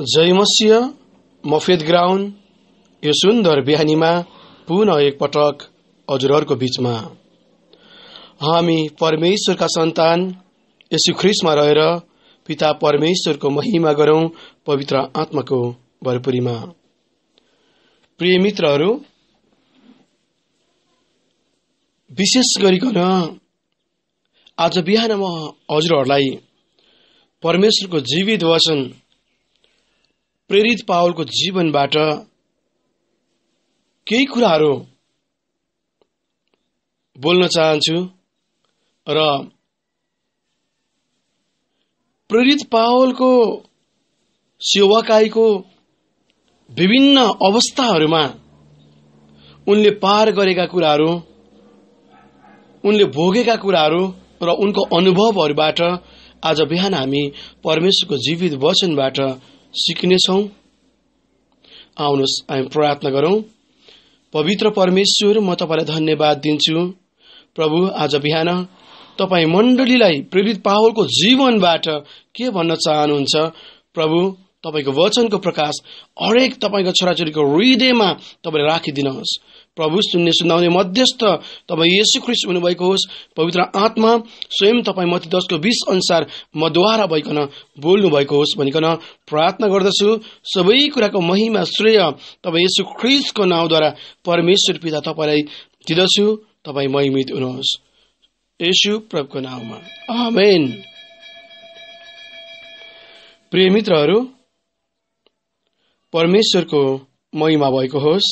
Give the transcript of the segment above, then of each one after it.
जयमस्य मफेद ground यो सुन्दर बिहानीमा एक पटक हजुरहरूको बीचमा हामी परमेश्वरका सन्तान यसु ख्रिसमा रहेर पिता परमेश्वरको महिमा गरौं पवित्र आत्माको भरपुरीमा प्रिय मित्रहरू विशेष गरिकन आज बिहान म हजुरहरूलाई परमेश्वरको जीवित वचन प्रेरित पावलको जीवनबाट केही कुराहरू बोल्न चाहन्छु र प्रेरित पावलको सेवाकाईको विभिन्न अवस्थाहरूमा उनले पार गरेका कुराहरू उनले भोगेका कुराहरू र उनको अनुभवहरूबाट आज बिहान हामी परमेश्वरको जीवित वचनबाट सिक्नेछौँ आउनुहोस् हामी प्रार्थना गरौँ पवित्र परमेश्वर म तपाईँलाई धन्यवाद दिन्छु प्रभु आज बिहान तपाईँ मण्डलीलाई प्रेरित पावलको जीवनबाट के भन्न चाहनुहुन्छ प्रभु तपाईँको वचनको प्रकाश हरेक तपाईँको छोराछोरीको हृदयमा तपाईँले राखिदिनुहोस् प्रभु सुन्ने सुनाउने मध्यस्थ तपाईँ यसु ख्रिस्ट हुनुभएको होस् पवित्र आत्मा स्वयं तपाईँ मती दसको बिस अनुसार मद्वारा भइकन बोल्नु भएको होस् भनिकन प्रार्थना गर्दछु सबै कुराको महिमा श्रेय तपाईँ यसु ख्रिस्टको नाउँद्वारा परमेश्वर पिता तपाईँलाई दिदछु तपाईँ महिमित हुनुहोस् यसु प्रभुको नाउँमा आमेन प्रिय मित्रहरू परमेश्वरको महिमा भएको होस्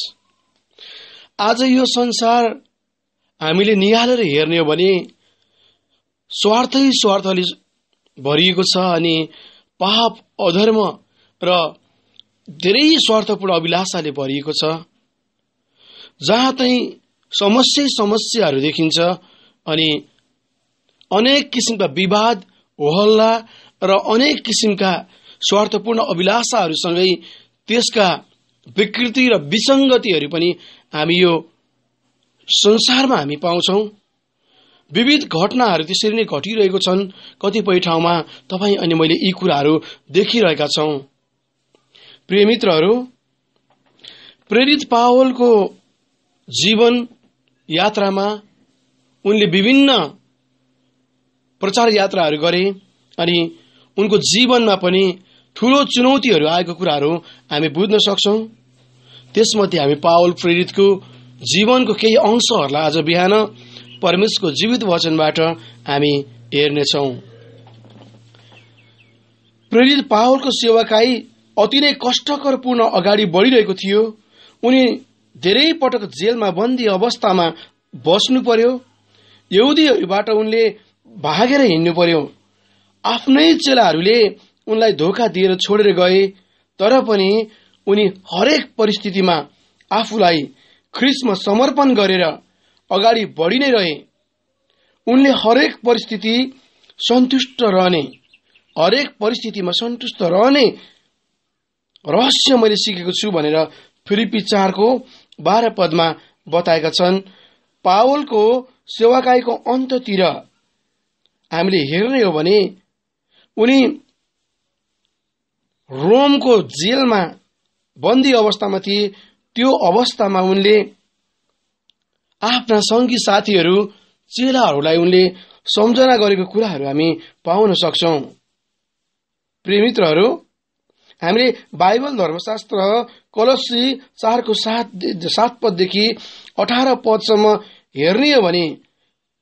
आज यो संसार हामीले निहालेर हेर्ने हो भने स्वार्थै स्वार्थले भरिएको छ अनि पाप अधर्म र धेरै स्वार्थपूर्ण अभिलाषाले भरिएको छ जहाँ चाहिँ समस्या समस्याहरू देखिन्छ अनि अनेक किसिमका विवाद होहल्ला र अनेक किसिमका स्वार्थपूर्ण अभिलाषाहरूसँगै त्यसका विकृति र विसङ्गतिहरू पनि हामी यो संसारमा हामी पाउँछौ विविध घटनाहरू त्यसरी नै घटिरहेको छन् कतिपय ठाउँमा तपाईँ अनि मैले यी कुराहरू देखिरहेका छौँ प्रिय मित्रहरू प्रेरित पावलको जीवन यात्रामा उनले विभिन्न प्रचार यात्राहरू गरे अनि उनको जीवनमा पनि ठूलो चुनौतीहरू आएको कुराहरू हामी बुझ्न सक्छौ त्यसमध्ये हामी पावल प्रेरितको जीवनको केही अंशहरूलाई आज बिहान परमेशको जीवित वचनबाट हामी हेर्नेछौ प्रेरित पावलको सेवाकाई अति नै कष्टकरपूर्ण अगाडि बढिरहेको थियो उनी धेरै पटक जेलमा बन्दी अवस्थामा बस्नु पर्यो यहुदीहरूबाट उनले भागेर हिँड्नु पर्यो आफ्नै चेलाहरूले उनलाई धोका दिएर छोडेर गए तर पनि उनी हरेक परिस्थितिमा आफूलाई ख्रिसमा समर्पण गरेर अगाडि बढी नै रहे उनले हरेक परिस्थिति सन्तुष्ट रहने हरेक परिस्थितिमा सन्तुष्ट रहने रहस्य मैले सिकेको छु भनेर फिलिपी चारको बाह्र पदमा बताएका छन् पावलको सेवाकाईको अन्ततिर हामीले हेर्ने हो भने उनी रोमको जेलमा बन्दी अवस्थामा थिए त्यो अवस्थामा उनले आफ्ना सङ्गी साथीहरू चेलाहरूलाई उनले सम्झना गरेको कुराहरू हामी पाउन सक्छौँ प्रेमित्रहरू हामीले बाइबल धर्मशास्त्र कलशी चारको सात सात पददेखि अठार पदसम्म हेर्ने हो भने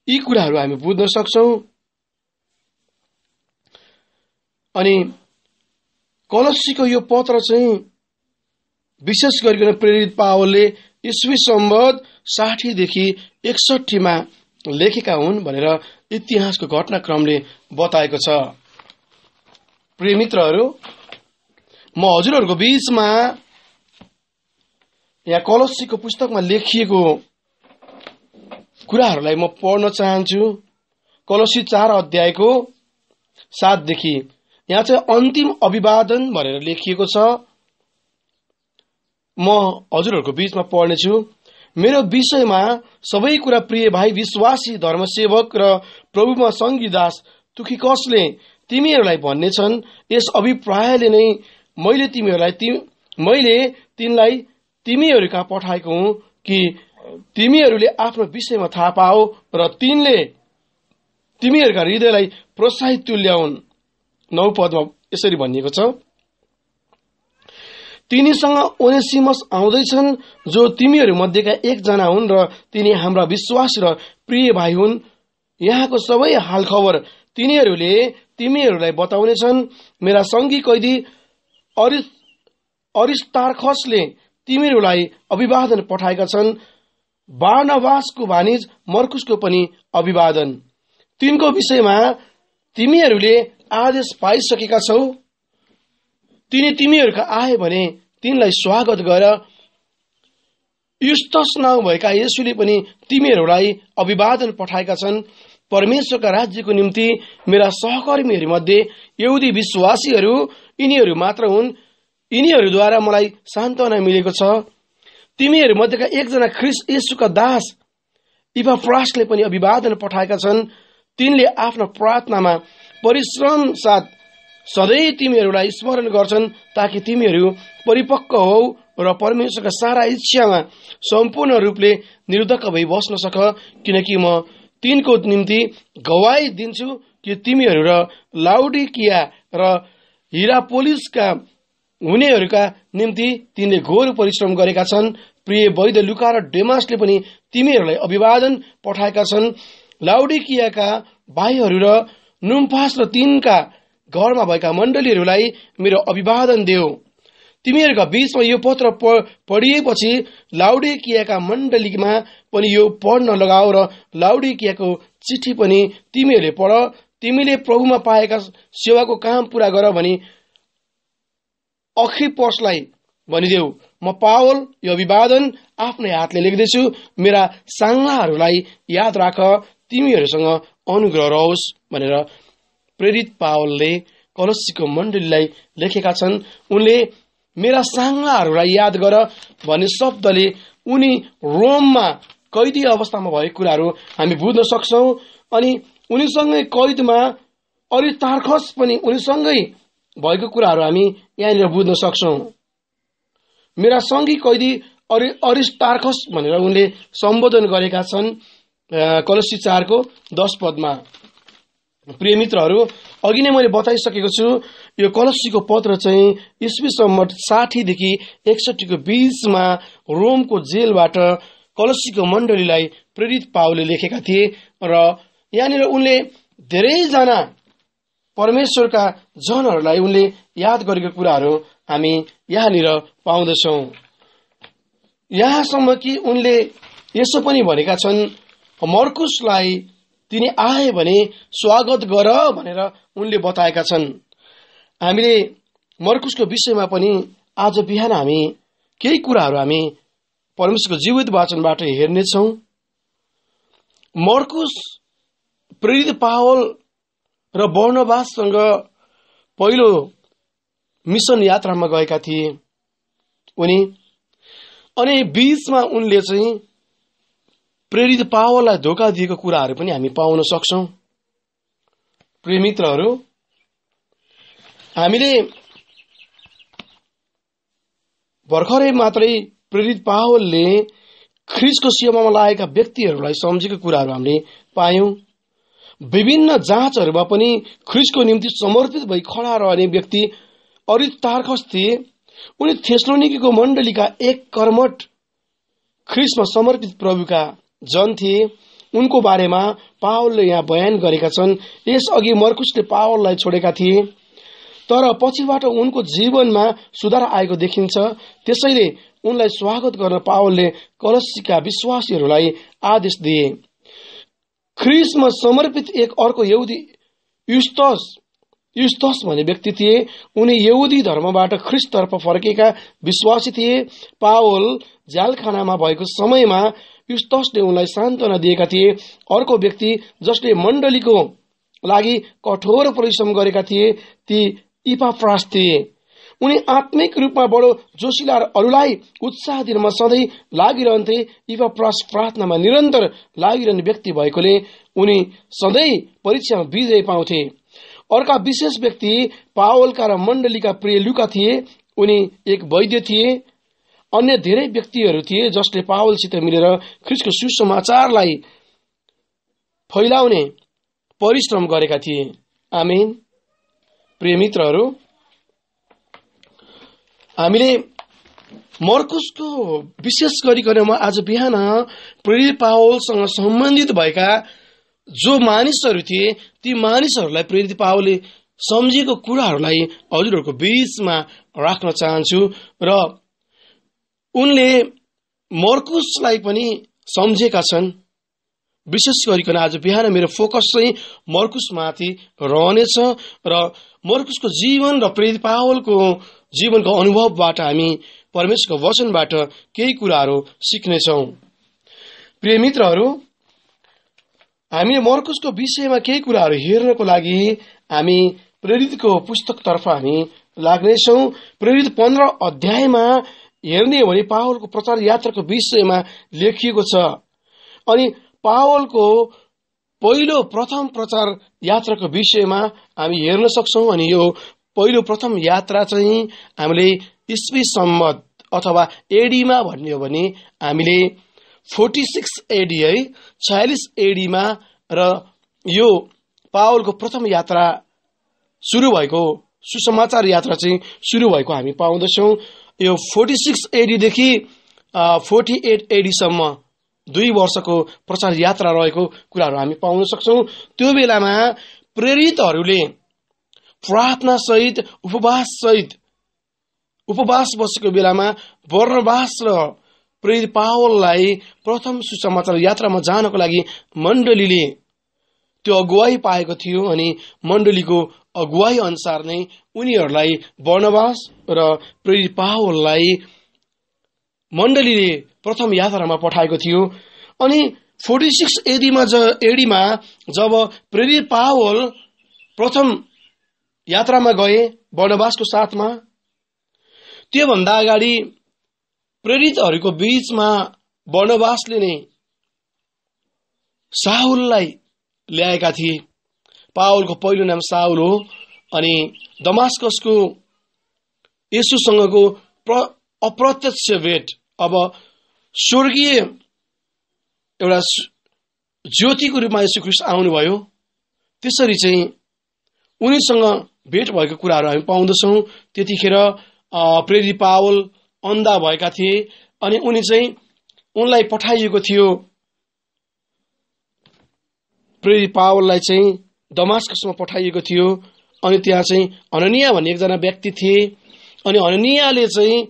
यी कुराहरू हामी बुझ्न सक्छौँ अनि कलसीको यो पत्र चाहिँ विशेष गरिकन प्रेरित पावलले इस्वी सम्बद्ध साठीदेखि एकसठीमा लेखेका हुन् भनेर इतिहासको घटनाक्रमले बताएको छ प्रिय मित्रहरू म हजुरहरूको बीचमा यहाँ कलसीको पुस्तकमा लेखिएको कुराहरूलाई म पढ्न चाहन्छु कलसी चार अध्यायको सातदेखि यहाँ चाहिँ अन्तिम अभिवादन भनेर लेखिएको छ म हजुरहरूको बीचमा पढ्नेछु मेरो विषयमा सबै कुरा प्रिय भाइ विश्वासी धर्मसेवक र प्रभुमा सङ्गीदास तुखिकसले तिमीहरूलाई भन्नेछन् यस अभिप्रायले नै मैले तिमीहरूलाई मैले तिनलाई तिमीहरू कहाँ पठाएको हुँ कि तिमीहरूले आफ्नो विषयमा थाहा पाओ र तिनले तिमीहरूका हृदयलाई प्रोत्साहित तुल्याउन् नौ पदमा यसरी भनिएको छ तिनीसँग ओनेसिमस आउँदैछन् जो तिमीहरू मध्येका एकजना हुन् र तिनी हाम्रा विश्वास र प्रिय भाइ हुन् यहाँको सबै हालखबर तिनीहरूले तिमीहरूलाई बताउनेछन् मेरा सङ्घी कैदी अरिस्तार्खसले तिमीहरूलाई अभिवादन पठाएका छन् बाणवासको भानिज मर्कुसको पनि अभिवादन तिनको विषयमा तिमीहरूले आदेश पाइसकेका छौ तिनी तिमीहरूका आए भने तिनलाई स्वागत गर युस्तस नाउँ भएका यसुले पनि तिमीहरूलाई अभिवादन पठाएका छन् परमेश्वरका राज्यको निम्ति मेरा सहकर्मीहरू मध्ये यहुदी विश्वासीहरू यिनीहरू मात्र हुन् यिनीहरूद्वारा मलाई सान्त्वना मिलेको छ तिमीहरू मध्येका एकजना ख्रिस यसुका दास इभाफ्रासले पनि अभिवादन पठाएका छन् तिनले आफ्नो प्रार्थनामा परिश्रम साथ सधैँ तिमीहरूलाई स्मरण गर्छन् ताकि तिमीहरू परिपक्व हौ र परमेश्वरका सारा इच्छामा सम्पूर्ण रूपले निर्धक्क भई बस्न सक किनकि म तिनको निम्ति गवाई दिन्छु कि तिमीहरू र लाउडिकिया र हिरापोलिसका हुनेहरूका निम्ति तिनले घोर परिश्रम गरेका छन् प्रिय वैद लुका र डेमासले पनि तिमीहरूलाई अभिवादन पठाएका छन् लाउडेकियाका भाइहरू र नुम्फास र तिनका घरमा भएका मण्डलीहरूलाई मेरो अभिवादन देऊ तिमीहरूका बीचमा यो पत्र पढिएपछि कियाका मण्डलीमा पनि यो पढ्न लगाऊ र लाउडेकियाको चिठी पनि तिमीहरूले पढ तिमीले प्रभुमा पाएका सेवाको काम पूरा गर भने अखिपसलाई भनिदेऊ म पावल यो अभिवादन आफ्नै हातले लेख्दैछु मेरा साङ्लाहरूलाई याद राख तिमीहरूसँग अनुग्रह रहोस् भनेर प्रेरित पावलले कलसीको मण्डलीलाई लेखेका छन् उनले मेरा साङ्लाहरूलाई याद गर भन्ने शब्दले उनी रोममा कैदी अवस्थामा भएको कुराहरू हामी बुझ्न सक्छौँ अनि उनीसँगै कैदमा अलि तारखस पनि उनीसँगै भएको कुराहरू हामी यहाँनिर बुझ्न सक्छौँ मेरा सङ्घी कैदी अरि अरिस्टार्खस भनेर उनले सम्बोधन गरेका छन् कलसी चारको दस पदमा प्रिय मित्रहरू अघि नै मैले बताइसकेको छु यो कलसीको पत्र चाहिँ इस्वीसम्म साठीदेखि एकसठीको बीचमा रोमको जेलबाट कलसीको मण्डलीलाई प्रेरित पाओले लेखेका थिए र यहाँनिर उनले धेरैजना परमेश्वरका जनहरूलाई उनले याद गरेको कुराहरू हामी यहाँनिर पाउँदछौ यहाँसम्म कि उनले यसो पनि भनेका छन् मर्कुसलाई तिनी आए भने स्वागत गर भनेर उनले बताएका छन् हामीले मर्कुसको विषयमा पनि आज बिहान हामी केही कुराहरू हामी परमेश्वरको जीवित वाचनबाट हेर्नेछौँ मर्कुस प्रेरित पावल र वर्णवाससँग पहिलो मिसन यात्रामा गएका थिए उनी अनि बिचमा उनले चाहिँ प्रेरित पावललाई धोका दिएको कुराहरू पनि हामी पाउन सक्छौँ प्रेमित्रहरू हामीले भर्खरै मात्रै प्रेरित पावलले ख्रिसको सेवामा लागेका व्यक्तिहरूलाई सम्झेको कुराहरू हामीले पायौँ विभिन्न जाँचहरूमा पनि ख्रिसको निम्ति समर्पित भई खडा रहने व्यक्ति तारखस थिए उनी थेस्लोनिकीको मण्डलीका एक कर्मठ ख्रिसमा समर्पित प्रभुका जन थिए उनको बारेमा पावलले यहाँ बयान गरेका छन् यसअघि मर्कुसले पावललाई छोडेका थिए तर पछिबाट उनको जीवनमा सुधार आएको देखिन्छ त्यसैले उनलाई स्वागत गर्न पावलले कलसीका विश्वासीहरूलाई आदेश दिए ख्रिसमा समर्पित एक अर्को यहुदी युस्तस युस्तस भन्ने व्यक्ति थिए उनी यहुदी धर्मबाट ख्रिसतर्फ फर्केका विश्वासी थिए पावल झ्यालखानामा भएको समयमा युस्तसले उनलाई सान्त्वना दिएका थिए अर्को व्यक्ति जसले मण्डलीको लागि कठोर परिश्रम गरेका थिए ती इपाफ्रास थिए उनी आत्मिक रूपमा बडो जोशीला र अरूलाई उत्साह दिनमा सधैँ लागिरहन्थे इफाप्रास प्रार्थनामा निरन्तर लागिरहने व्यक्ति भएकोले उनी सधैँ परीक्षामा विजय पाउँथे अर्का विशेष व्यक्ति पावलका र मण्डलीका प्रिय लुका थिए उनी एक वैद्य थिए अन्य धेरै व्यक्तिहरू थिए जसले पावलसित मिलेर ख्रिसको सुसमाचारलाई फैलाउने परिश्रम गरेका थिए आमेन प्रिय मित्रहरू हामीले मर्कुसको विशेष गरिकन म आज बिहान प्रेरित पावलसँग सम्बन्धित भएका जो मानिसहरू थिए ती मानिसहरूलाई प्रेरित पावलले सम्झेको कुराहरूलाई हजुरहरूको बिचमा राख्न चाहन्छु र उनले मर्कुसलाई पनि सम्झेका छन् विशेष गरिकन आज बिहान मेरो फोकस चाहिँ मर्कुसमाथि रहनेछ र मर्कुसको जीवन र प्रेरित पावलको जीवनको अनुभवबाट हामी परमेश्वरको वचनबाट केही कुराहरू सिक्नेछौँ प्रिय मित्रहरू हामी मर्कुसको विषयमा केही कुराहरू हेर्नको लागि हामी प्रेरितको पुस्तकतर्फ हामी लाग्नेछौँ प्रेरित पन्ध्र अध्यायमा हेर्ने हो भने पावलको प्रचार यात्राको विषयमा लेखिएको छ अनि पावलको पहिलो प्रथम प्रचार यात्राको विषयमा हामी हेर्न सक्छौँ अनि यो पहिलो प्रथम यात्रा चाहिँ हामीले इस्वी सम्मत अथवा एडीमा भन्ने हो भने हामीले फोर्टी सिक्स एडी है छयालिस एडीमा र यो पावलको प्रथम यात्रा सुरु भएको सुसमाचार यात्रा चाहिँ सुरु भएको हामी पाउँदछौँ यो फोर्टी सिक्स एडीदेखि फोर्टी एट एडीसम्म दुई वर्षको प्रचार यात्रा रहेको कुराहरू हामी पाउन सक्छौँ त्यो बेलामा प्रेरितहरूले प्रार्थनासहित उपवाससहित उपवास बसेको बेलामा वर्णवास र प्रेरित पावललाई प्रथम सुसमाचार यात्रामा जानको लागि मण्डलीले त्यो अगुवाई पाएको थियो अनि मण्डलीको अगुवाई अनुसार नै उनीहरूलाई वनवास र प्रेरित पावललाई मण्डलीले प्रथम यात्रामा पठाएको थियो अनि फोर्टी सिक्स एडीमा ज एडीमा जब प्रेरित पावल प्रथम यात्रामा गए वनवासको साथमा त्योभन्दा अगाडि प्रेरितहरूको बीचमा वनवासले नै साहुललाई ल्याएका थिए पावलको पहिलो नाम साउल हो अनि दमास्कसको यसुसँगको प्र अप्रत्यक्ष भेट अब स्वर्गीय एउटा ज्योतिको रूपमा यसु क्रिस्ट आउनुभयो त्यसरी चाहिँ उनीसँग भेट भएको कुराहरू हामी पाउँदछौँ त्यतिखेर प्रेरित पावल अन्धा भएका थिए अनि उनी चाहिँ उनलाई पठाइएको थियो प्रेरित पावललाई चाहिँ दमास्कसम्म पठाइएको थियो अनि त्यहाँ चाहिँ अननिया भन्ने एकजना व्यक्ति थिए अनि अननियाले चाहिँ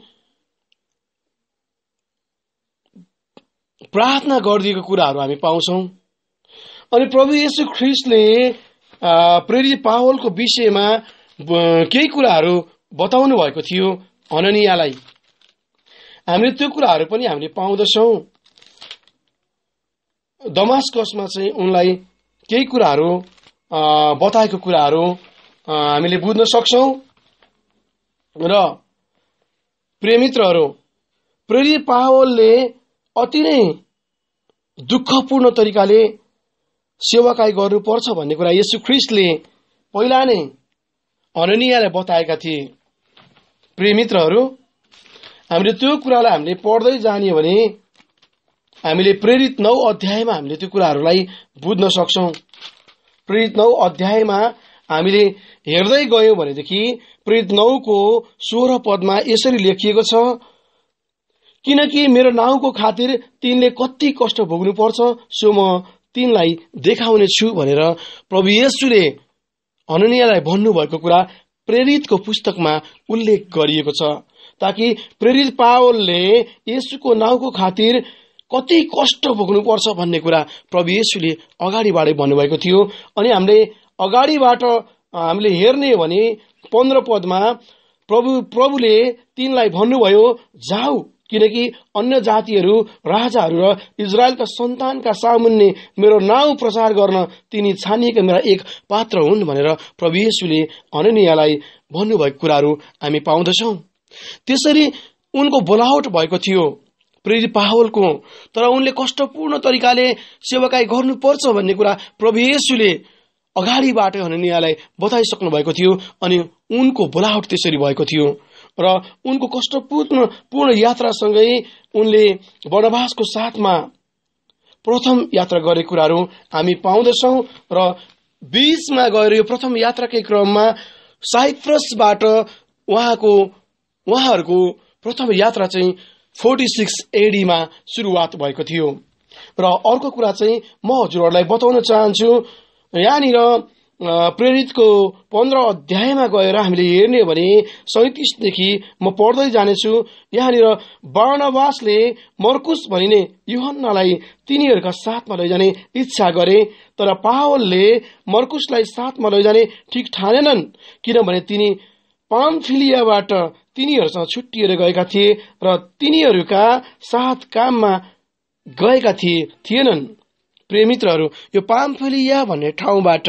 प्रार्थना गरिदिएको कुराहरू हामी पाउँछौँ अनि प्रभु यशु ख्रिस्टले प्रेरित पावलको विषयमा केही कुराहरू बताउनु भएको थियो अननियालाई हामीले त्यो कुराहरू पनि हामीले पाउँदछौँ दमास्कसमा चाहिँ उनलाई केही कुराहरू बताएको कुराहरू हामीले बुझ्न सक्छौँ र प्रेमित्रहरू प्रेरित पावलले अति नै दुःखपूर्ण तरिकाले सेवाकाई गर्नुपर्छ भन्ने कुरा यसु ख्रिस्टले पहिला नै हननियालाई बताएका थिए प्रेमित्रहरू हामीले त्यो कुरालाई हामीले पढ्दै जाने भने हामीले प्रेरित नौ अध्यायमा हामीले त्यो कुराहरूलाई बुझ्न सक्छौँ प्रेरित नौ अध्यायमा हामीले हेर्दै गयौँ भनेदेखि प्रेरित नौको सोह्र पदमा यसरी लेखिएको छ किनकि मेरो नाउँको खातिर तिनले कति कष्ट भोग्नु पर्छ सो म तिनलाई देखाउने छु भनेर प्रभु येशुले अननियालाई भन्नुभएको कुरा प्रेरितको पुस्तकमा उल्लेख गरिएको छ ताकि प्रेरित पावलले येसुको नाउँको खातिर कति कष्ट भोग्नुपर्छ भन्ने कुरा प्रभु येसुले अगाडिबाटै भन्नुभएको थियो अनि हामीले अगाडिबाट हामीले हेर्ने हो भने पन्ध्र पदमा प्रभु प्रभुले तिनलाई भन्नुभयो जाऊ किनकि अन्य जातिहरू राजाहरू र इजरायलका सन्तानका सामुन्ने मेरो नाउँ प्रचार गर्न तिनी छानिएका मेरा एक पात्र हुन् भनेर प्रभु येसुले अननियालाई भन्नुभएको कुराहरू हामी पाउँदछौँ त्यसरी उनको बोलावट भएको थियो प्रेरित पावलको हो तर उनले कष्टपूर्ण तरिकाले सेवाकाई गर्नुपर्छ भन्ने कुरा प्रभु अगाडिबाट हनियालाई बताइसक्नु भएको थियो अनि उनको बोलावट त्यसरी भएको थियो र उनको कष्टपूर्ण पूर्ण यात्रासँगै उनले वनवासको साथमा प्रथम यात्रा गरेको कुराहरू हामी पाउँदछौँ र बीचमा गएर यो प्रथम यात्राकै क्रममा साइप्रसबाट उहाँको उहाँहरूको प्रथम यात्रा चाहिँ फोर्टी सिक्स एडीमा सुरुवात भएको थियो र अर्को कुरा चाहिँ म हजुरहरूलाई बताउन चाहन्छु यहाँनिर प्रेरितको पन्ध्र अध्यायमा गएर हामीले हेर्ने भने सैतिसदेखि म पढ्दै जानेछु यहाँनिर वर्णवासले मर्कुस भनिने युहन्नालाई तिनीहरूका साथमा लैजाने इच्छा गरे तर पावलले मर्कुसलाई साथमा लैजाने ठिक ठानेनन् किनभने तिनी पाम्फिलियाबाट तिनीहरूसँग छुट्टिएर गएका थिए र तिनीहरूका साथ काममा गएका थिए थिएनन् प्रेमित्रहरू यो पाम्फिलिया भन्ने ठाउँबाट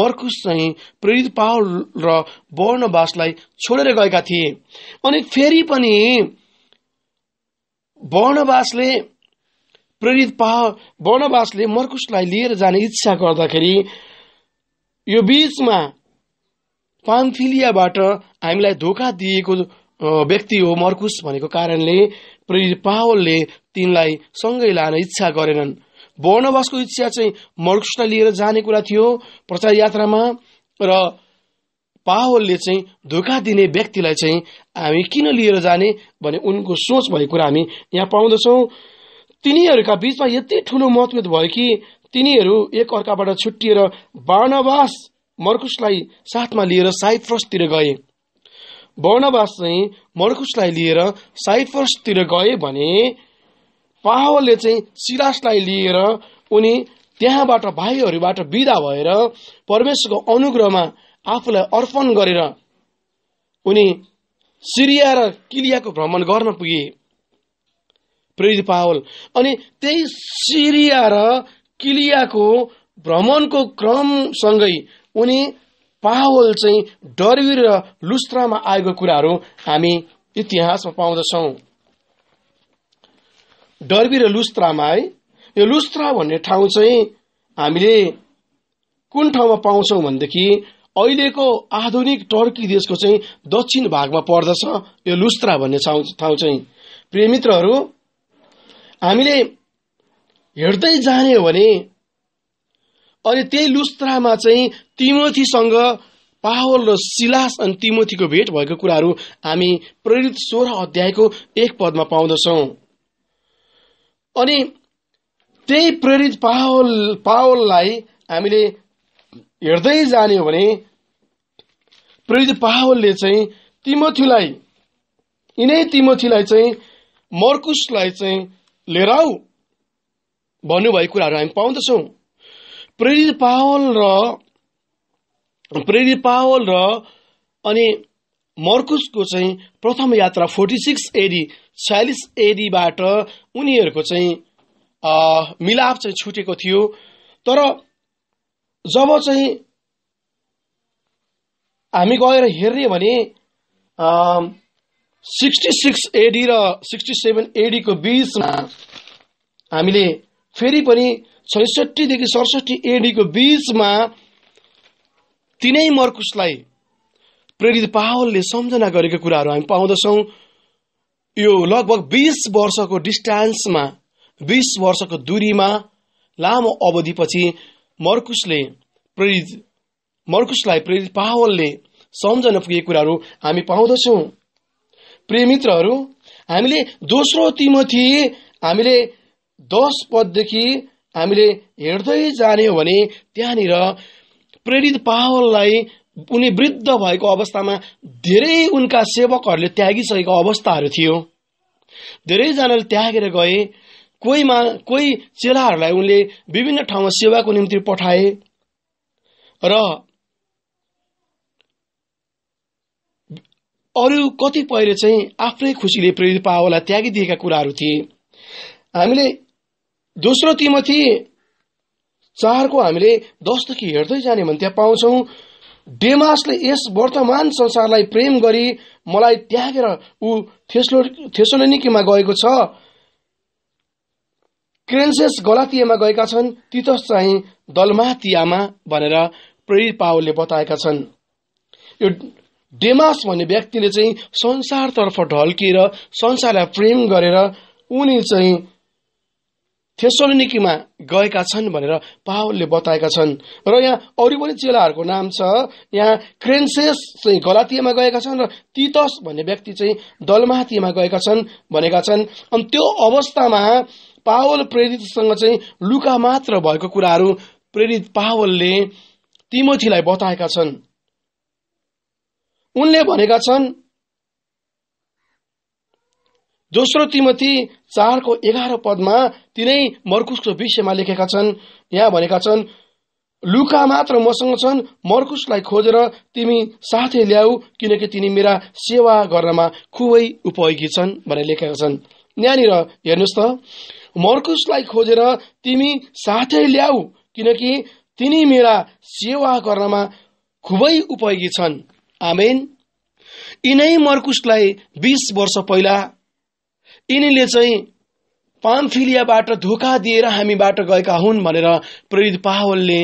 मर्कुस चाहिँ प्रेरित पावल र वर्णवासलाई छोडेर गएका थिए अनि फेरि पनि वर्णवासले प्रेरित पावल वर्णवासले मर्कुसलाई लिएर जाने इच्छा गर्दाखेरि यो बीचमा पाम्फिलियाबाट हामीलाई धोका दिएको व्यक्ति हो मर्कुस भनेको कारणले प्रेरित पावलले तिनलाई सँगै लान इच्छा गरेनन् वर्णवासको इच्छा चाहिँ मर्कुसलाई लिएर जाने कुरा थियो प्रचार यात्रामा र पावलले चाहिँ धोका दिने व्यक्तिलाई चाहिँ हामी किन लिएर जाने भने उनको सोच भएको कुरा हामी यहाँ पाउँदछौँ तिनीहरूका बिचमा यति ठुलो मतभेद भयो कि तिनीहरू एक अर्काबाट छुट्टिएर वर्णवास मर्कुसलाई साथमा लिएर साइप्रसतिर गए बर्णवास चाहिँ मर्कुसलाई लिएर साइप्रसतिर गए भने पावलले चाहिँ सिरासलाई लिएर उनी त्यहाँबाट भाइहरूबाट विदा भएर परमेश्वरको अनुग्रहमा आफूलाई अर्पण गरेर उनी सिरिया र किलियाको भ्रमण गर्न पुगे प्रेरित पावल अनि त्यही सिरिया र किलियाको भ्रमणको क्रमसँगै उनी पावल चाहिँ डरवी र लुस्त्रामा आएको कुराहरू हामी इतिहासमा पाउँदछौँ डर्बी र लुस्त्रामा है यो लुस्त्रा भन्ने ठाउँ चाहिँ हामीले कुन ठाउँमा पाउँछौँ भनेदेखि अहिलेको आधुनिक टर्की देशको चाहिँ दक्षिण भागमा पर्दछ यो लुस्त्रा भन्ने ठाउँ चाहिँ प्रिय हामीले हेर्दै जाने हो भने अनि त्यही लुस्त्रामा चाहिँ तिमोथीसँग पावल र सिलास अनि तिमोथीको भेट भएको कुराहरू हामी प्रेरित सोह्र अध्यायको एक पदमा पाउँदछौँ अनि त्यही प्रेरित पावल पावललाई हामीले हेर्दै जाने हो भने प्रेरित पावलले चाहिँ तिमोथीलाई यिनै तिमोथीलाई चाहिँ मर्कुसलाई चाहिँ लिएर आऊ भन्नुभएको कुराहरू हामी पाउँदछौँ प्रेरित पावल र प्रेरित पावल र अनि मर्कुसको चाहिँ प्रथम यात्रा फोर्टी सिक्स एडी छयालिस एडीबाट उनीहरूको चाहिँ मिलाप चाहिँ छुटेको थियो तर जब चाहिँ हामी गएर हेर्ने भने सिक्सटी सिक्स एडी र सिक्सटी सेभेन एडीको बिचमा हामीले फेरि पनि छैसठीदेखि सडसठी एडीको बीचमा तिनै मर्कुसलाई प्रेरित पावलले सम्झना गरेको कुराहरू हामी पाउँदछौँ यो लगभग बिस वर्षको डिस्टान्समा बिस वर्षको दूरीमा लामो अवधिपछि मर्कुसले प्रेरित मर्कुसलाई प्रेरित पावलले सम्झन पुगेको कुराहरू हामी पाउँदछौँ प्रेमित्रहरू हामीले दोस्रो तिमथी हामीले दस पददेखि हामीले हिँड्दै जाने हो भने त्यहाँनिर प्रेरित पावललाई उनी वृद्ध भएको अवस्थामा धेरै उनका सेवकहरूले त्यागिसकेको अवस्थाहरू थियो धेरैजनाले त्यागेर गए कोहीमा कोही चेलाहरूलाई उनले विभिन्न ठाउँमा सेवाको निम्ति पठाए र अरू कतिपयले चाहिँ आफ्नै खुसीले प्रेरित पावललाई त्यागिदिएका कुराहरू थिए हामीले दोस्रो तिमथी चारको हामीले दसदेखि हेर्दै जाने भने त्यहाँ पाउँछौँ डेमासले यस वर्तमान संसारलाई प्रेम गरी मलाई त्यागेर ऊ थेसलो थेसोलोनिकीमा गएको छ क्रेन्सेस गलातियामा गएका छन् तितस चाहिँ दलमातियामा भनेर प्रेरित पावलले बताएका छन् यो डेमास भन्ने व्यक्तिले चाहिँ संसारतर्फ ढल्किएर संसारलाई प्रेम गरेर उनी चाहिँ थेसोनिकीमा गएका छन् भनेर पावलले बताएका छन् र यहाँ अरू पनि चेलाहरूको नाम छ यहाँ क्रेन्सेस चाहिँ गलातियामा गएका छन् र तितस भन्ने व्यक्ति चाहिँ दलमातीमा गएका छन् भनेका छन् अनि त्यो अवस्थामा पावल प्रेरितसँग चाहिँ लुका मात्र भएको कुराहरू प्रेरित पावलले तिमोथीलाई बताएका छन् उनले भनेका छन् दोस्रो तिमती चारको एघार पदमा तिनै मर्कुसको विषयमा लेखेका छन् यहाँ भनेका छन् लुका मात्र मसँग छन् मर्कुसलाई खोजेर तिमी साथै ल्याऊ किनकि तिनी मेरा सेवा गर्नमा खुबै उपयोगी छन् भनेर लेखेका छन् यहाँनिर हेर्नुहोस् त मर्कुसलाई खोजेर तिमी साथै ल्याऊ किनकि तिनी मेरा सेवा गर्नमा खुबै उपयोगी छन् आमेन यिनै मर्कुसलाई बिस वर्ष पहिला यिनीले चाहिँ पामफिलियाबाट धोका दिएर हामीबाट गएका हुन् भनेर प्रेरित पावलले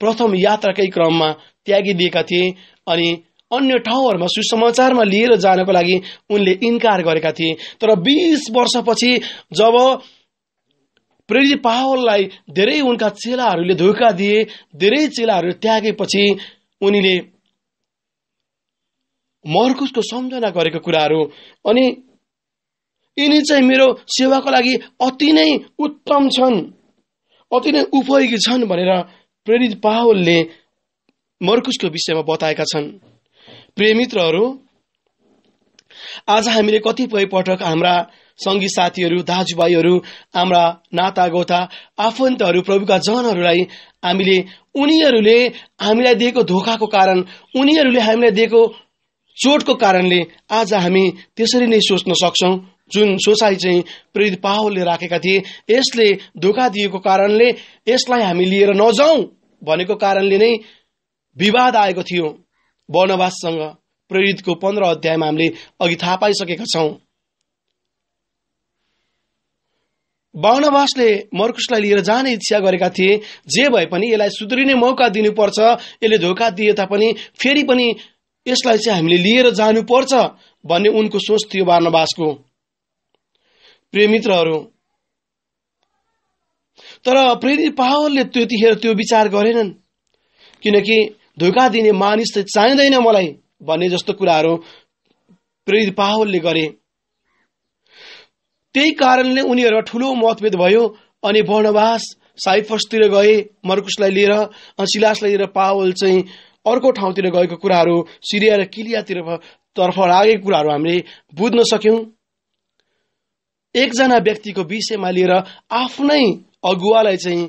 प्रथम यात्राकै क्रममा त्यागिदिएका थिए अनि अन्य ठाउँहरूमा सुसमाचारमा लिएर जानको लागि उनले इन्कार गरेका थिए तर बिस वर्षपछि जब प्रेरित पावललाई धेरै उनका चेलाहरूले धोका दिए धेरै चेलाहरू त्यागेपछि उनीले मर्कुसको सम्झना गरेको कुराहरू अनि यिनी चाहिँ मेरो सेवाको लागि अति नै उत्तम छन् अति नै उपयोगी छन् भनेर प्रेरित पाहोलले मर्कुसको विषयमा बताएका छन् प्रिय मित्रहरू आज हामीले कतिपय पटक हाम्रा सङ्गीत साथीहरू दाजुभाइहरू हाम्रा नाता गोता आफन्तहरू प्रभुका जनहरूलाई हामीले उनीहरूले हामीलाई दिएको धोकाको कारण उनीहरूले हामीलाई दिएको चोटको कारणले आज हामी त्यसरी नै सोच्न सक्छौँ जुन सोचाइ चाहिँ प्रेरित पावलले राखेका थिए यसले धोका दिएको कारणले यसलाई हामी लिएर नजाउँ भनेको कारणले नै विवाद आएको थियो वनवाससँग प्रेरितको पन्ध्र अध्यायमा हामीले अघि थाहा पाइसकेका छौँ बाहुनवासले मर्कुसलाई लिएर जाने इच्छा गरेका थिए जे भए पनि यसलाई सुध्रिने मौका दिनुपर्छ यसले धोका दिए तापनि फेरि पनि यसलाई चाहिँ हामीले लिएर जानुपर्छ भन्ने उनको सोच थियो बार्नवासको प्रिय मित्रहरू तर प्रेरित पावलले त्यतिखेर त्यो विचार गरेनन् किनकि धोका दिने मानिस त चाहिँदैन मलाई भन्ने जस्तो कुराहरू प्रेरित पावलले गरे त्यही कारणले उनीहरू ठुलो मतभेद भयो अनि वर्णवास साइफसतिर गए मर्कुसलाई लिएर सिलासलाई लिएर पावल चाहिँ अर्को ठाउँतिर गएको कुराहरू सिरिया र किलियातिर तर्फ लागेको कुराहरू हामीले बुझ्न सक्यौँ एकजना व्यक्तिको विषयमा लिएर आफ्नै अगुवालाई चाहिँ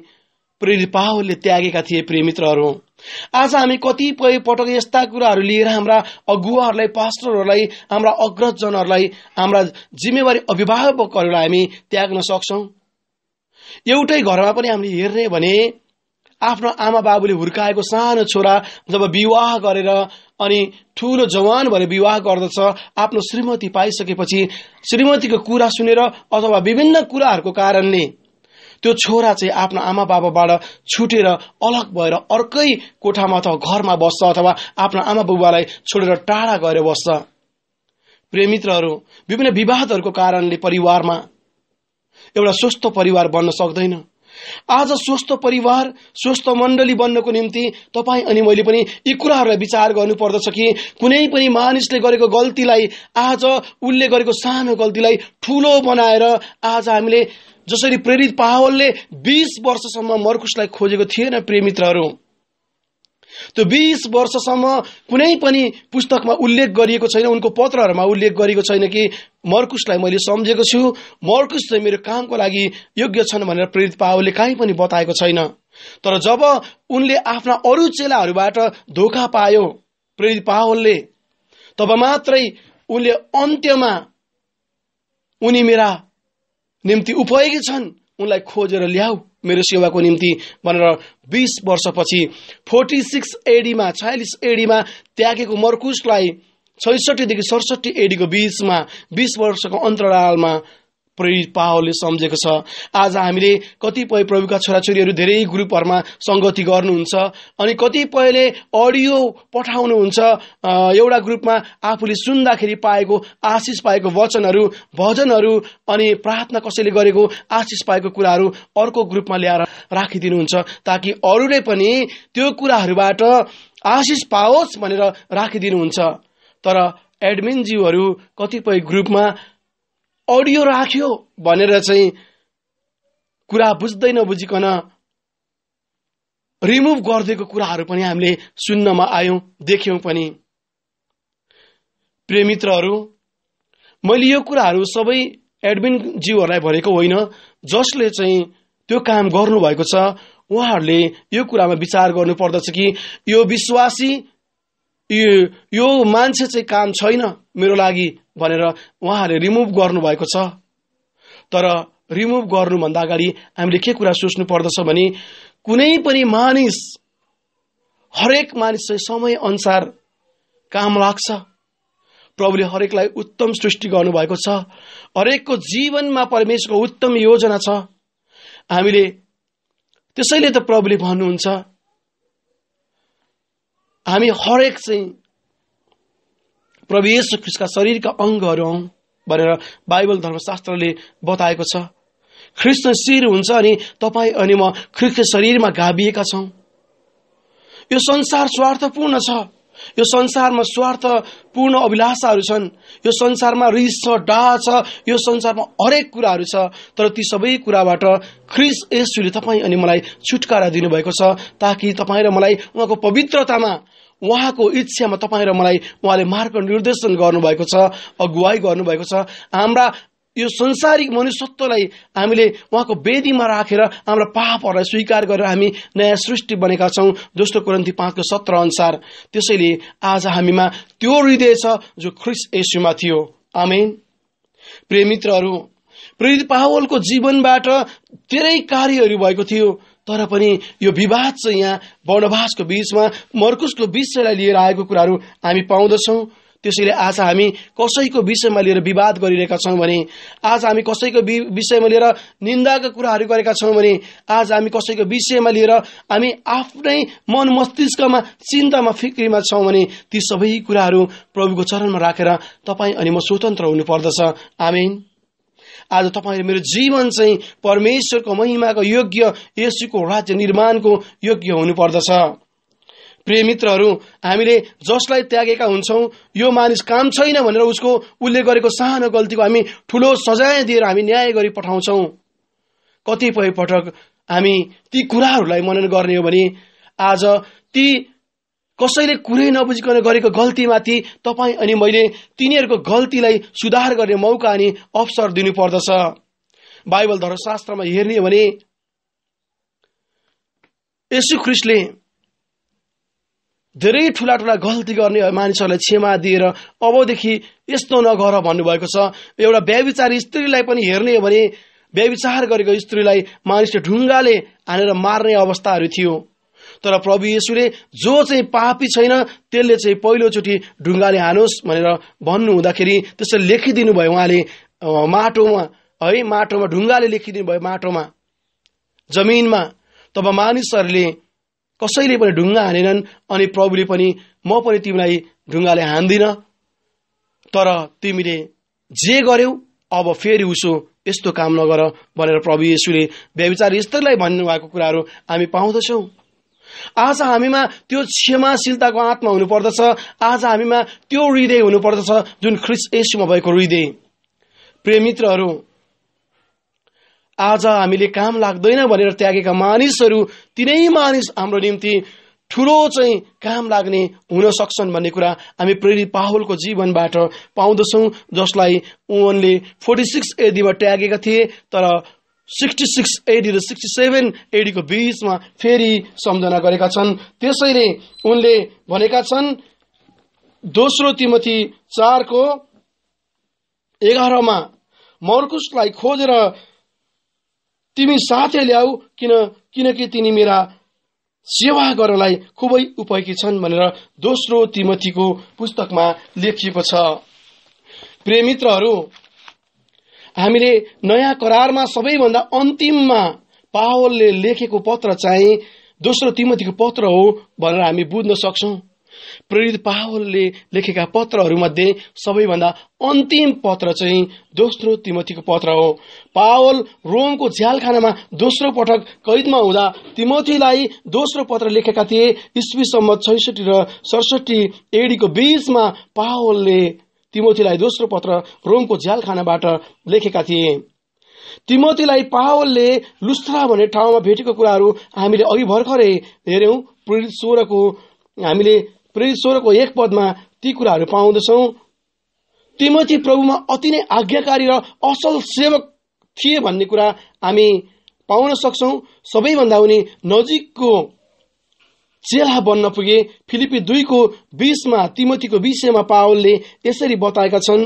प्रेरित पाहुलले त्यागेका थिए प्रिय मित्रहरू आज हामी कतिपय पटक यस्ता कुराहरू लिएर हाम्रा अगुवाहरूलाई पास्टरहरूलाई हाम्रा अग्रजनहरूलाई हाम्रा जिम्मेवारी अभिभावकहरूलाई हामी त्याग्न सक्छौँ एउटै घरमा पनि हामीले हेर्ने भने आफ्नो आमा बाबुले हुर्काएको सानो छोरा जब विवाह गरेर अनि ठुलो जवान भएर विवाह गर्दछ आफ्नो श्रीमती पाइसकेपछि श्रीमतीको कुरा सुनेर अथवा विभिन्न कुराहरूको कारणले त्यो छोरा चाहिँ आफ्नो आमा बाबाबाट छुटेर अलग भएर अर्कै कोठामा अथवा घरमा बस्छ अथवा आफ्नो आमा बाबुबालाई छोडेर टाढा गएर बस्छ प्रेमित्रहरू विभिन्न विवादहरूको कारणले परिवारमा एउटा स्वस्थ परिवार बन्न सक्दैन आज स्वस्थ परिवार स्वस्थ मण्डली बन्नको निम्ति तपाईँ अनि मैले पनि यी कुराहरूलाई विचार गर्नुपर्दछ कि कुनै पनि मानिसले गरेको गल्तीलाई आज उसले गरेको सानो गल्तीलाई ठुलो बनाएर आज हामीले जसरी प्रेरित पावलले बिस वर्षसम्म मर्कुसलाई खोजेको थिएन प्रेमित्रहरू त्यो बिस वर्षसम्म कुनै पनि पुस्तकमा उल्लेख गरिएको छैन उनको पत्रहरूमा उल्लेख गरिएको छैन कि मर्कुसलाई मैले सम्झेको छु मर्कुस चाहिँ मेरो कामको लागि योग्य छन् भनेर प्रेरित पावलले काहीँ पनि बताएको छैन तर जब उनले आफ्ना अरू चेलाहरूबाट धोका पायो प्रेरित पावलले तब मात्रै उनले अन्त्यमा उनी मेरा निम्ति उपयोगी छन् उनलाई खोजेर ल्याऊ मेरो सेवाको निम्ति भनेर बिस वर्षपछि फोर्टी सिक्स एडीमा छयालिस एडीमा त्यागेको मर्कुसलाई छैसठीदेखि सडसठी एडीको बिचमा बिस वर्षको अन्तरालमा पावलले सम्झेको छ आज हामीले कतिपय प्रभुका छोराछोरीहरू धेरै ग्रुपहरूमा सङ्गति गर्नुहुन्छ अनि कतिपयले अडियो पठाउनुहुन्छ एउटा ग्रुपमा आफूले सुन्दाखेरि पाएको आशिष पाएको वचनहरू भजनहरू अनि प्रार्थना कसैले गरेको आशिष पाएको कुराहरू अर्को ग्रुपमा ल्याएर राखिदिनुहुन्छ ताकि अरूले पनि त्यो कुराहरूबाट आशिष पाओस् भनेर राखिदिनुहुन्छ तर एडमिनज्यूहरू कतिपय ग्रुपमा अडियो राख्यो भनेर चाहिँ कुरा बुझ्दै नबुझिकन रिमुभ गरिदिएको कुराहरू पनि हामीले सुन्नमा आयौँ देख्यौँ पनि प्रेमित्रहरू मैले यो कुराहरू सबै एडमिनज्यूहरूलाई भनेको होइन जसले चाहिँ त्यो काम गर्नुभएको छ उहाँहरूले यो कुरामा विचार गर्नुपर्दछ कि यो विश्वासी यो यो मान्छे चाहिँ काम छैन मेरो लागि भनेर उहाँहरूले रिमुभ गर्नुभएको छ तर रिमुभ गर्नुभन्दा अगाडि हामीले के कुरा सोच्नु पर्दछ भने कुनै पनि मानिस हरेक मानिस चाहिँ समय अनुसार काम लाग्छ प्रभुले हरेकलाई उत्तम सृष्टि गर्नुभएको छ हरेकको जीवनमा परमेश्वरको उत्तम योजना छ हामीले त्यसैले त प्रभुले भन्नुहुन्छ हामी हरेक चाहिँ प्रवेश ख्रिस्टका शरीरका अङ्गहरू हौँ भनेर बाइबल धर्मशास्त्रले बताएको छ ख्रिस्ट शिर हुन्छ अनि तपाईँ अनि म ख्रिस्ट शरीरमा गाभिएका छौँ यो संसार स्वार्थपूर्ण छ यो संसारमा स्वार्थपूर्ण अभिलाषाहरू छन् यो संसारमा रिस छ डा छ यो संसारमा हरेक कुराहरू छ तर ती सबै कुराबाट ख्रिस यसुले तपाईँ अनि मलाई छुटकारा दिनुभएको छ ताकि तपाईँ र मलाई उहाँको पवित्रतामा उहाँको इच्छामा तपाईँ र मलाई उहाँले मार्ग निर्देशन गर्नुभएको छ अगुवाई गर्नुभएको छ हाम्रा यो संसारिक मनुष्यत्वलाई हामीले उहाँको वेदीमा राखेर हाम्रो पापहरूलाई स्वीकार गरेर हामी नयाँ सृष्टि बनेका छौँ दोस्रो कुरन्ती पाँचको सत्र अनुसार त्यसैले आज हामीमा त्यो हृदय छ जो ख्रिस यसुमा थियो आमेन प्रिय मित्रहरू प्रेरित पावलको जीवनबाट धेरै कार्यहरू भएको थियो तर पनि यो विवाद चाहिँ यहाँ वनवासको बीचमा मर्कुसको विषयलाई लिएर आएको कुराहरू हामी पाउँदछौँ त्यसैले आज हामी कसैको विषयमा लिएर विवाद गरिरहेका छौँ भने आज हामी कसैको विषयमा लिएर निन्दाका कुराहरू गरेका छौँ भने आज हामी कसैको विषयमा लिएर हामी आफ्नै मन मस्तिष्कमा चिन्तामा फिक्रीमा छौँ भने ती सबै कुराहरू प्रभुको चरणमा राखेर रा, तपाईँ अनि म स्वतन्त्र हुनुपर्दछ आमेन आज तपाईँले मेरो जीवन चाहिँ परमेश्वरको महिमाको योग्य यसुको राज्य निर्माणको योग्य हुनुपर्दछ प्रिय मित्रहरू हामीले जसलाई त्यागेका हुन्छौँ यो मानिस काम छैन भनेर उसको उसले गरेको सानो गल्तीको हामी ठुलो सजाय दिएर हामी न्याय गरी पठाउँछौँ कतिपय पटक हामी ती कुराहरूलाई मनन गर्ने हो भने आज ती कसैले कुरै नबुझिकन गरेको गल्तीमाथि तपाईँ अनि मैले तिनीहरूको गल्तीलाई सुधार गर्ने मौका अनि अवसर दिनुपर्दछ बाइबल धर्मशास्त्रमा हेर्ने हो भने यसु ख्रिस्टले धेरै ठुला ठुला गल्ती गर्ने मानिसहरूलाई क्षमा दिएर अबदेखि यस्तो नगर भन्नुभएको छ एउटा व्यविचार स्त्रीलाई पनि हेर्ने हो भने व्याविचार गरेको स्त्रीलाई मानिसले ढुङ्गाले हानेर मार्ने अवस्थाहरू थियो तर प्रभु यशुले जो चाहिँ पापी छैन त्यसले चाहिँ पहिलोचोटि ढुङ्गाले हानोस् भनेर भन्नुहुँदाखेरि हुँदाखेरि त्यसो लेखिदिनु भयो उहाँले माटोमा है माटोमा ढुङ्गाले लेखिदिनु भयो माटोमा जमिनमा तब मानिसहरूले कसैले पनि ढुङ्गा हानेनन् अनि प्रभुले पनि म पनि तिमीलाई ढुङ्गाले हान्दिन तर तिमीले जे गर्यौ अब फेरि उसो यस्तो काम नगर भनेर प्रभु यशुले व्यविचार स्त्रीलाई भन्नुभएको कुराहरू हामी पाउँदछौँ आज हामीमा त्यो क्षमाशीलताको आत्मा हुनुपर्दछ आज हामीमा त्यो हृदय हुनुपर्दछ जुन ख्रिस यसुमा भएको हृदय प्रेमित्रहरू आज हामीले काम लाग्दैन भनेर त्यागेका मानिसहरू तिनै मानिस हाम्रो निम्ति ठुलो चाहिँ काम लाग्ने हुन सक्छन् भन्ने कुरा हामी प्रेरित पाहुलको जीवनबाट पाउँदछौँ जसलाई उनले फोर्टी सिक्स एडीमा ट्यागेका थिए तर सिक्सटी सिक्स एडी र सिक्सटी सेभेन एडीको बीचमा फेरि सम्झना गरेका छन् त्यसैले उनले भनेका छन् दोस्रो तिमती चारको एघारमा मर्कुसलाई खोजेर तिमी साथै ल्याऊ किन किनकि तिनी मेरा सेवा गर्नलाई खुबै उपयोगी छन् भनेर दोस्रो तिमतीको पुस्तकमा लेखिएको छ प्रेमित्रहरू हामीले नयाँ करारमा सबैभन्दा अन्तिममा पावलले लेखेको पत्र चाहिँ दोस्रो तिमतीको पत्र हो भनेर हामी बुझ्न सक्छौँ प्रेरित पावलले लेखेका पत्रहरूमध्ये सबैभन्दा अन्तिम पत्र चाहिँ दोस्रो तिमोथीको पत्र हो पावल रोमको झ्यालखानामा दोस्रो पटक कैदमा हुँदा तिमोथीलाई दोस्रो पत्र लेखेका थिए इस्वीसम्म छैसठी र सडसठी एडीको बीचमा पावलले तिमोथीलाई दोस्रो पत्र रोमको झ्यालखानाबाट लेखेका थिए तिमोतीलाई पावलले लुस्त्रा भन्ने ठाउँमा भेटेको कुराहरू हामीले अघि भर्खरै हेऱ्यौँ प्रेरित सोह्रको हामीले प्रेरित स्वरको एक पदमा ती कुराहरू पाउँदछौँ तिमती प्रभुमा अति नै आज्ञाकारी र असल सेवक थिए भन्ने कुरा हामी पाउन सक्छौँ सबैभन्दा उनी नजिकको चेला बन्न पुगे फिलिपी दुईको बीचमा तिमतीको विषयमा पावलले यसरी बताएका छन्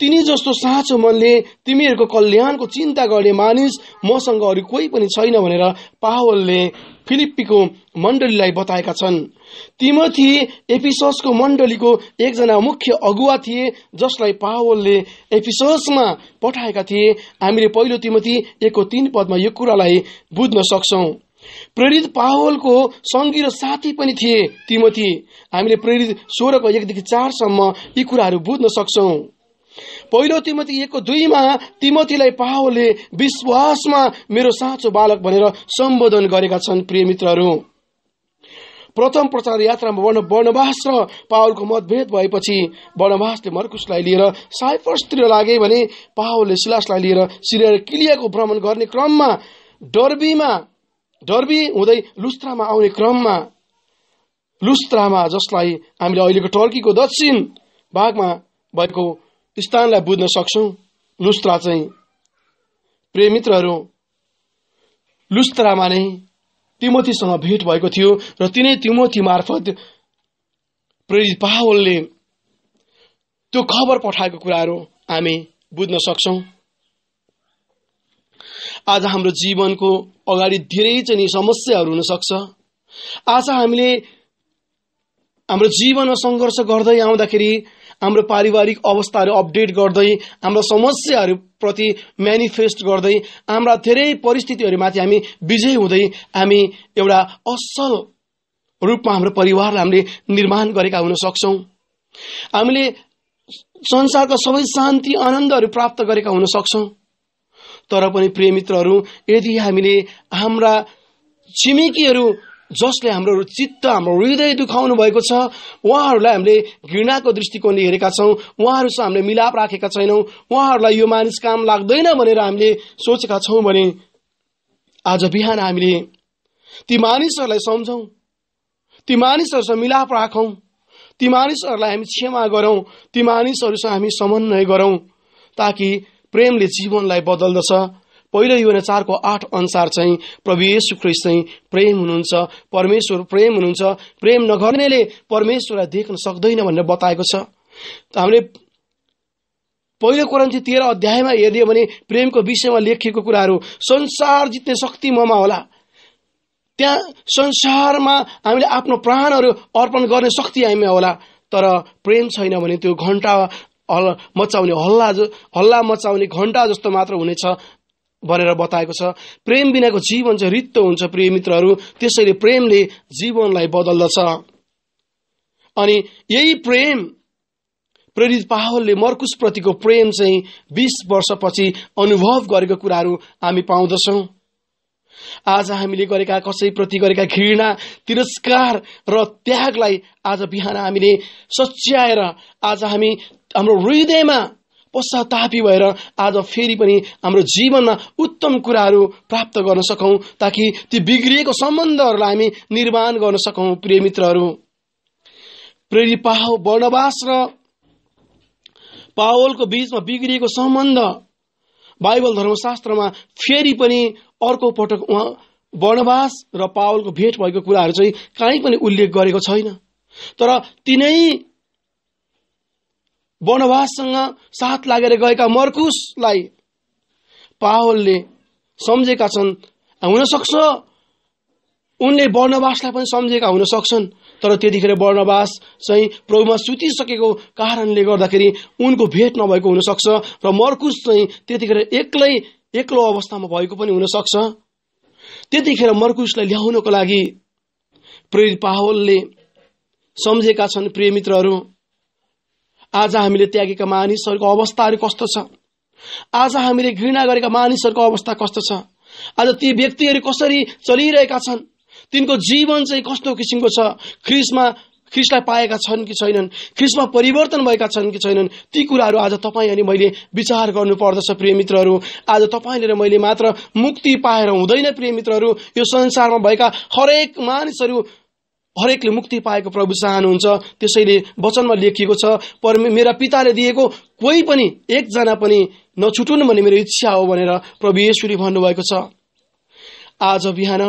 तिनी जस्तो साँचो मनले तिमीहरूको कल्याणको चिन्ता गर्ने मानिस मसँग अरू कोही पनि छैन भनेर पावलले फिलिपीको मण्डलीलाई बताएका छन् तिमथी एपिसको मण्डलीको एकजना मुख्य अगुवा थिए जसलाई पावलले एपिसमा पठाएका थिए हामीले पहिलो तिमथी एकको तीन पदमा यो कुरालाई बुझ्न सक्छौ प्रेरित पावलको सङ्गी र साथी पनि थिए तिमथी हामीले प्रेरित सोह्रको एकदेखि चारसम्म यी कुराहरू बुझ्न सक्छौ पहिलो तिमोती एकको दुईमा तिमोथीलाई पावलले विश्वासमा मेरो साँचो बालक भनेर सम्बोधन गरेका छन् प्रिय मित्रहरू प्रथम प्रचार यात्रामा वर्ण र पावलको मतभेद भएपछि वर्णवासले मर्कुसलाई लिएर साइफर्सतिर लागे भने पावलले सिलासलाई लिएर सिरियर किलियाको भ्रमण गर्ने क्रममा डर्बीमा डर्बी हुँदै लुस्त्रामा आउने क्रममा लुस्त्रामा जसलाई हामीले अहिलेको टर्कीको दक्षिण भागमा भएको स्थानलाई बुझ्न सक्छौँ लुस्त्रा चाहिँ प्रेमित्रहरू लुस्त्रामा नै तिमोथीसँग भेट भएको थियो र तिनै तिमोथी मार्फत प्रेरित पावलले त्यो खबर पठाएको कुराहरू हामी बुझ्न सक्छौँ आज हाम्रो जीवनको अगाडि धेरै चाहिँ समस्याहरू हुनसक्छ आज हामीले हाम्रो जीवनमा सङ्घर्ष गर्दै आउँदाखेरि हाम्रो पारिवारिक अवस्थाहरू अपडेट गर्दै हाम्रो समस्याहरूप्रति मेनिफेस्ट गर्दै हाम्रा धेरै परिस्थितिहरूमाथि हामी विजय हुँदै हामी एउटा असल रूपमा हाम्रो परिवारलाई हामीले निर्माण गरेका हुन सक्छौँ हामीले संसारको सबै शान्ति आनन्दहरू प्राप्त गरेका हुन सक्छौँ तर पनि प्रिय मित्रहरू यदि हामीले हाम्रा छिमेकीहरू जसले हाम्रो चित्त हाम्रो हृदय दुखाउनु भएको छ उहाँहरूलाई हामीले घृणाको दृष्टिकोणले हेरेका छौँ उहाँहरूसँग हामीले मिलाप राखेका छैनौँ उहाँहरूलाई यो मानिस काम लाग्दैन भनेर हामीले सोचेका छौँ भने आज बिहान हामीले ती मानिसहरूलाई सम्झौँ ती मानिसहरूसँग मिलाप राखौँ ती मानिसहरूलाई हामी क्षमा गरौँ ती मानिसहरूसँग हामी समन्वय गरौँ ताकि प्रेमले जीवनलाई बदल्दछ पहिलो युवना चारको आठ अनुसार चाहिँ प्रभु यशु ख्रिस चाहिँ प्रेम हुनुहुन्छ परमेश्वर प्रेम हुनुहुन्छ प्रेम नगर्नेले परमेश्वरलाई देख्न सक्दैन भनेर बताएको छ हामीले पहिलो कुरा तेह्र अध्यायमा हेरिदियो भने प्रेमको विषयमा लेखिएको कुराहरू संसार जित्ने शक्ति ममा होला त्यहाँ संसारमा हामीले आफ्नो प्राणहरू अर्पण गर्ने शक्ति हामीमा होला तर प्रेम छैन भने त्यो घन्टा हल मचाउने हल्ला हल्ला मचाउने घन्टा जस्तो मात्र हुनेछ भनेर बताएको छ प्रेम बिनाको जीवन चाहिँ रित्तो हुन्छ प्रिय मित्रहरू त्यसैले प्रेमले जीवनलाई बदल्दछ अनि यही प्रेम प्रेरित पाहलले मर्कुसप्रतिको प्रेम चाहिँ बिस वर्षपछि अनुभव गरेको कुराहरू हामी पाउँदछौँ आज हामीले गरेका कसैप्रति गरेका घृणा तिरस्कार र त्यागलाई आज बिहान हामीले सच्याएर आज हामी हाम्रो हृदयमा पश्चातापी भएर आज फेरि पनि हाम्रो जीवनमा उत्तम कुराहरू प्राप्त गर्न सकौँ ताकि ती बिग्रिएको सम्बन्धहरूलाई हामी निर्माण गर्न सकौँ प्रिय मित्रहरू प्रेरी पाहो वर्णवास र पावलको बीचमा बिग्रिएको सम्बन्ध बाइबल धर्मशास्त्रमा फेरि पनि अर्को पटक वर्णवास र पावलको भेट भएको कुराहरू चाहिँ कहीँ पनि उल्लेख गरेको छैन तर तिनै वनवाससँग साथ लागेर गएका मर्कुसलाई पावलले सम्झेका छन् हुन सक्छ उनले वर्णवासलाई पनि सम्झेका हुन सक्छन् तर त्यतिखेर वर्णवास चाहिँ प्रभुमा सुतिसकेको कारणले गर्दाखेरि उनको भेट नभएको हुनसक्छ र मर्कुस चाहिँ त्यतिखेर एक्लै एक्लो अवस्थामा भएको पनि हुनसक्छ त्यतिखेर मर्कुसलाई ल्याउनको लागि प्रेरित पाहोलले सम्झेका छन् प्रिय मित्रहरू आज हामीले त्यागेका मानिसहरूको अवस्थाहरू कस्तो छ आज हामीले घृणा गरेका मानिसहरूको अवस्था कस्तो छ आज ती व्यक्तिहरू कसरी चलिरहेका छन् तिनको जीवन चाहिँ कस्तो किसिमको छ ख्रिसमा ख्रिसलाई पाएका छन् कि छैनन् ख्रिसमा परिवर्तन भएका छन् कि छैनन् ती कुराहरू आज तपाईँ अनि मैले विचार गर्नुपर्दछ प्रिय मित्रहरू आज तपाईँले र मैले मात्र मुक्ति पाएर हुँदैन प्रिय मित्रहरू यो संसारमा भएका हरेक मानिसहरू हरेकले मुक्ति पाएको प्रभु चाहनुहुन्छ त्यसैले वचनमा लेखिएको छ पर मेरा पिताले दिएको कोही पनि एकजना पनि नछुटुन् भन्ने मेरो इच्छा हो भनेर प्रभु यशुले भन्नुभएको छ आज बिहान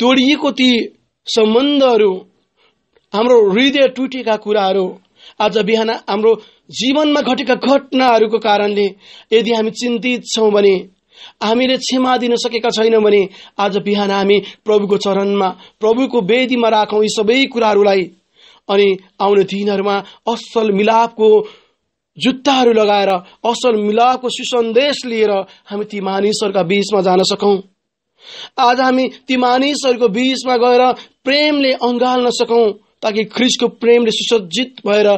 तोडिएको ती सम्बन्धहरू हाम्रो हृदय टुटेका कुराहरू आज बिहान हाम्रो जीवनमा घटेका घटनाहरूको कारणले यदि हामी चिन्तित छौँ भने हामीले क्षमा दिन सकेका छैनौँ भने आज बिहान हामी प्रभुको चरणमा प्रभुको वेदीमा राखौँ यी सबै कुराहरूलाई अनि आउने दिनहरूमा असल मिलापको जुत्ताहरू लगाएर असल मिलापको सुसन्देश लिएर हामी ती मानिसहरूका बीचमा जान सकौँ आज हामी ती मानिसहरूको बीचमा गएर प्रेमले अँगाल्न सकौँ ताकि ख्रिसको प्रेमले सुसज्जित भएर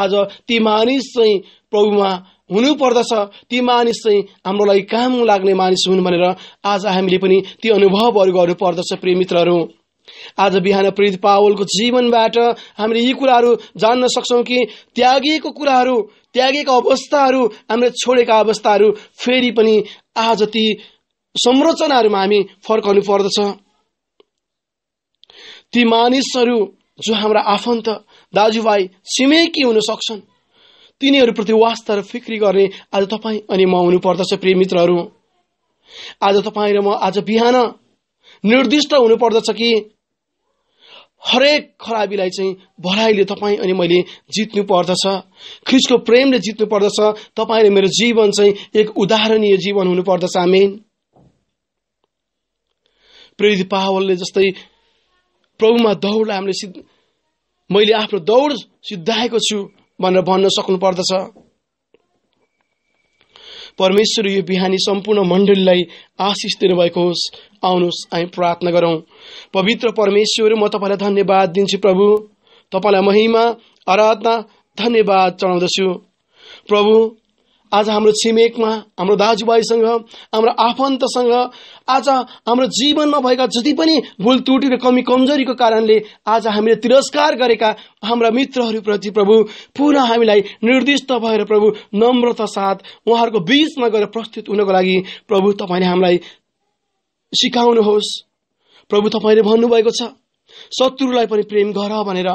आज ती मानिस चाहिँ प्रभुमा हुनुपर्दछ ती मानिस चाहिँ हाम्रो लागि काम लाग्ने मानिस हुन् भनेर आज हामीले पनि ती अनुभवहरू गर्नुपर्दछ प्रिय मित्रहरू आज बिहान प्रेरित पावलको जीवनबाट हामीले यी कुराहरू जान्न सक्छौँ कि त्यागिएको कुराहरू त्यागेका अवस्थाहरू हामीले छोडेका अवस्थाहरू फेरि पनि आज ती संरचनाहरूमा हामी फर्काउनु पर्दछ ती मानिसहरू जो हाम्रा आफन्त दाजुभाइ छिमेकी हुन सक्छन् तिनीहरूप्रति वास्ता र फिक्री गर्ने आज तपाईँ अनि म हुनुपर्दछ प्रिय मित्रहरू आज तपाईँ र म आज बिहान निर्दिष्ट हुनुपर्दछ कि हरेक खराबीलाई चाहिँ भलाइले तपाईँ अनि मैले जित्नु पर्दछ ख्रिसको प्रेमले जित्नु पर्दछ तपाईँले मेरो जीवन चाहिँ एक उदाहरणीय जीवन हुनुपर्दछ मेन प्रेरित पावलले जस्तै प्रभुमा दौडलाई हामीले मैले आफ्नो दौड सिद्धाएको छु भनेर भन्न सक्नु पर्दछ परमेश्वर यो बिहानी सम्पूर्ण मण्डलीलाई आशिष दिनुभएको होस् आउनुहोस् हामी प्रार्थना गरौँ पवित्र परमेश्वर म तपाईँलाई धन्यवाद दिन्छु प्रभु तपाईँलाई महिमा आराधना धन्यवाद चढाउँदछु प्रभु आज हाम्रो छिमेकमा हाम्रो दाजुभाइसँग हाम्रो आफन्तसँग आज हाम्रो जीवनमा भएका जति पनि भुल त्रुटि र कमी कमजोरीको कारणले आज हामीले तिरस्कार गरेका हाम्रा मित्रहरूप्रति प्रभु पुनः हामीलाई निर्दिष्ट भएर प्रभु नम्रता साथ उहाँहरूको बिचमा गएर प्रस्तुत हुनको लागि प्रभु तपाईँले हामीलाई सिकाउनुहोस् प्रभु तपाईँले भन्नुभएको छ शत्रुलाई पनि प्रेम गर भनेर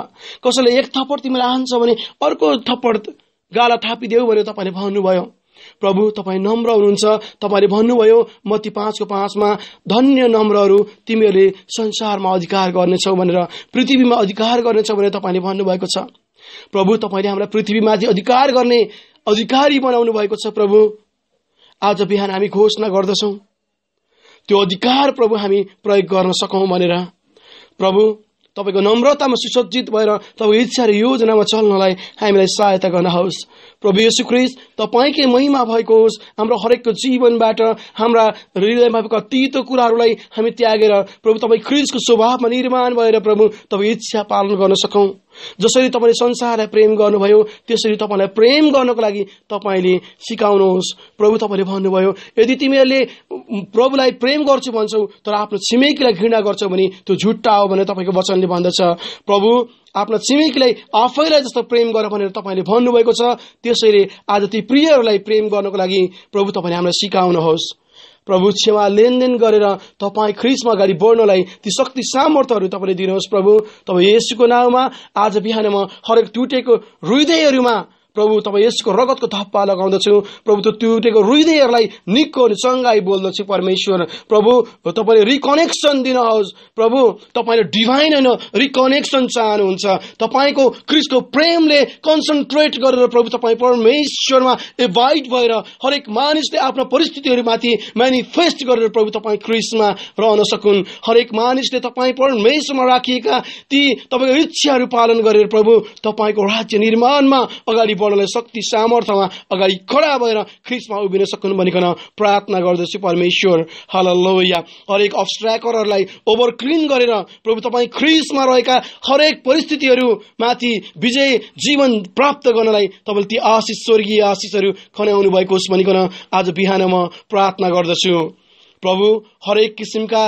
कसैले एक थप्पड तिमीलाई आन्छ भने अर्को थप्पड गाला थापिदेऊ भनेर तपाईँले भन्नुभयो प्रभु तपाईँ नम्र हुनुहुन्छ तपाईँले भन्नुभयो म ती पाँचको पाँचमा धन्य नम्रहरू तिमीहरूले संसारमा अधिकार गर्नेछौ भनेर पृथ्वीमा अधिकार गर्नेछौ भनेर तपाईँले भन्नुभएको छ प्रभु तपाईँले हामीलाई पृथ्वीमाथि अधिकार गर्ने अधिकारी बनाउनु भएको छ प्रभु आज बिहान हामी घोषणा गर्दछौँ त्यो अधिकार प्रभु हामी प्रयोग गर्न सकौँ भनेर प्रभु तपाईँको नम्रतामा सुसज्जित भएर तपाईँको इच्छा र योजनामा चल्नलाई हामीलाई सहायता गर्नुहोस् प्रभु यशु क्रिस तपाईँकै महिमा भएको होस् हाम्रो हरेकको जीवनबाट हाम्रा हृदयमा भएको तितो कुराहरूलाई हामी त्यागेर प्रभु तपाईँ क्रिसको स्वभावमा निर्माण भएर प्रभु तपाईँ इच्छा पालन गर्न सकौँ जसरी तपाईँले संसारलाई प्रेम गर्नुभयो त्यसरी तपाईँलाई प्रेम गर्नको लागि तपाईँले सिकाउनुहोस् प्रभु तपाईँले भन्नुभयो यदि तिमीहरूले प्रभुलाई प्रेम गर्छु भन्छौ तर आफ्नो छिमेकीलाई घृणा गर्छौ भने त्यो झुट्टा हो भनेर तपाईँको वचनले भन्दछ प्रभु आफ्नो छिमेकीलाई आफैलाई जस्तो प्रेम गर भनेर तपाईँले भन्नुभएको छ त्यसैले आज ती प्रियहरूलाई प्रेम गर्नको लागि प्रभु तपाईँले हामीलाई सिकाउनुहोस् प्रभु सेवा लेनदेन गरेर तपाईँ ख्रिसमा अगाडि बढ्नलाई ती शक्ति सामर्थ्यहरू तपाईँले दिनुहोस् प्रभु तपाईँ यसुको नाउँमा आज बिहान म हरेक टुटेको हृदयहरूमा प्रभु तपाईँ यसको रगतको थप्पा लगाउँदछु प्रभु त त्युटेको हृदयहरूलाई निको अनि चङ्गाई बोल्दछु परमेश्वर प्रभु तपाईँले रिकनेक्सन दिनुहोस् प्रभु तपाईँले डिभाइन होइन रिकनेक्सन चाहनुहुन्छ तपाईँको क्रिस्टको प्रेमले कन्सन्ट्रेट गरेर प्रभु तपाईँ परमेश्वरमा एभाइड भएर हरेक मानिसले आफ्नो परिस्थितिहरूमाथि मेनिफेस्ट गरेर प्रभु तपाईँ क्रिस्टमा रहन सकुन् हरेक मानिसले तपाईँ परमेश्वरमा राखिएका ती तपाईँको इच्छाहरू पालन गरेर प्रभु तपाईँको राज्य निर्माणमा अगाडि वर्गलाई शक्ति सामर्थ्यमा अगाडि खडा भएर ख्रिसमा उभिन सक्नु भनिकन प्रार्थना गर्दछु परमेश्वर हल हरेक अब्सट्राकरहरूलाई ओभर क्लिन गरेर प्रभु तपाईँ ख्रिसमा रहेका हरेक परिस्थितिहरूमाथि विजय जीवन प्राप्त गर्नलाई तपाईँले ती आशिष स्वर्गीय आशिषहरू खनाउनु भएको होस् भनिकन आज बिहान म प्रार्थना गर्दछु प्रभु हरेक किसिमका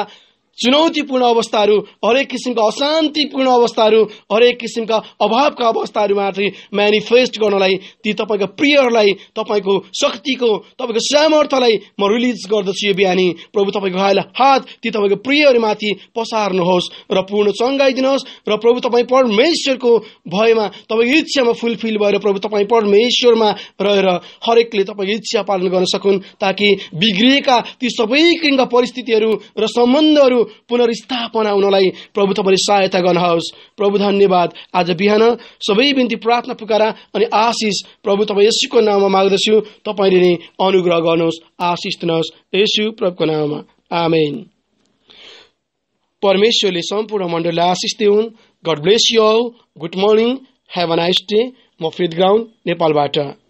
चुनौतीपूर्ण अवस्थाहरू हरेक किसिमका अशान्तिपूर्ण अवस्थाहरू हरेक किसिमका अभावका अवस्थाहरू अवस्थाहरूमाथि म्यानिफेस्ट गर्नलाई ती तपाईँका प्रियहरूलाई तपाईँको शक्तिको तपाईँको सामर्थ्यलाई म रिलिज गर्दछु यो बिहानी प्रभु तपाईँको घायल हात ती तपाईँको प्रियहरूमाथि पसार्नुहोस् र पूर्ण चङ्गाइदिनुहोस् र प्रभु तपाईँ परमेश्वरको भयमा तपाईँको इच्छामा फुलफिल भएर प्रभु तपाईँ परमेश्वरमा रहेर हरेकले तपाईँको इच्छा पालन गर्न सकुन् ताकि बिग्रिएका ती सबै किसिमका परिस्थितिहरू र सम्बन्धहरू पुनर्स्थापना हुनलाई प्रभु तपाईँले सहायता गर्नुहोस् प्रभु धन्यवाद आज बिहान सबै बिन्ती प्रार्थना पुकारा अनि आशिष प्रभु तपाईँ यसुको नाममा माग्दछु तपाईँले नै अनुग्रह गर्नुहोस् आशिष दिनुहोस् यसु प्रभुको नाममा आमेन परमेश्वरले सम्पूर्ण मण्डलीलाई आशिष दिउन् God bless you good morning have a nice day म फिथ ग्राउन्ड नेपालबाट